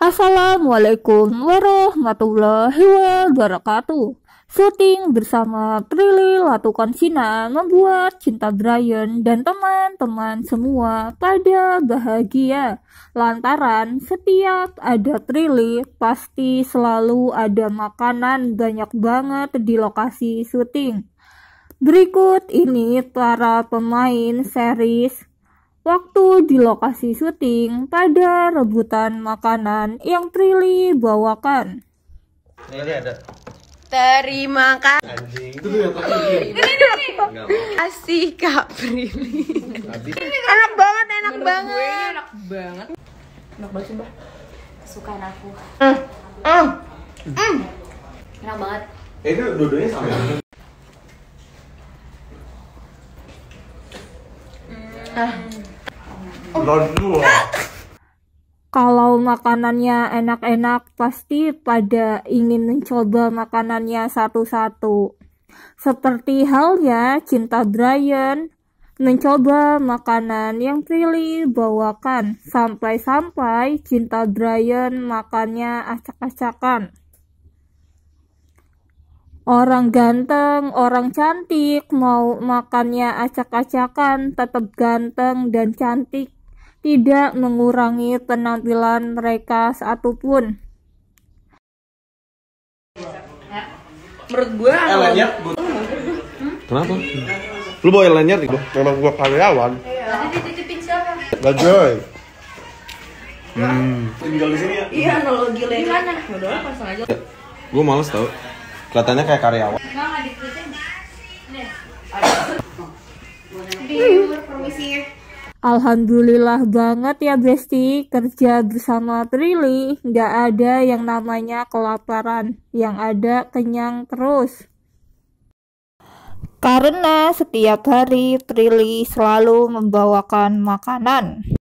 Assalamualaikum warahmatullahi wabarakatuh. Syuting bersama Prilly Sina membuat cinta Brian dan teman-teman semua pada bahagia. Lantaran setiap ada Prilly pasti selalu ada makanan banyak banget di lokasi syuting. Berikut ini para pemain series Waktu di lokasi syuting pada rebutan makanan yang Trilly bawakan. Ini ada. Terima kasih. Anjing. Kasih Kak Prilly. enak banget, enak Menurut banget. Gue ini enak banget. Enak banget sumpah. Kesukaan aku. Mm. Mm. Enak banget. Eh, itu dua sama. Ya? Hmm. Kalau makanannya enak-enak, pasti pada ingin mencoba makanannya satu-satu. Seperti halnya cinta Brian mencoba makanan yang Prilly bawakan sampai-sampai cinta Brian makannya acak-acakan orang ganteng, orang cantik, mau makannya acak-acakan, tetap ganteng dan cantik, tidak mengurangi penampilan mereka satupun. Menurut gue, eh, hmm? kenapa? Lu bawa lanyard itu? Memang gua karyawan. Iya. Tadi dititipin siapa? Hmm. Tinggal di sini ya? Iya, analogi lain. Gimana? Udah, pasang aja. Gue males tau. Kelihatannya kayak karyawan. Alhamdulillah banget ya Besti kerja bersama Trili nggak ada yang namanya kelaparan yang ada kenyang terus karena setiap hari Trili selalu membawakan makanan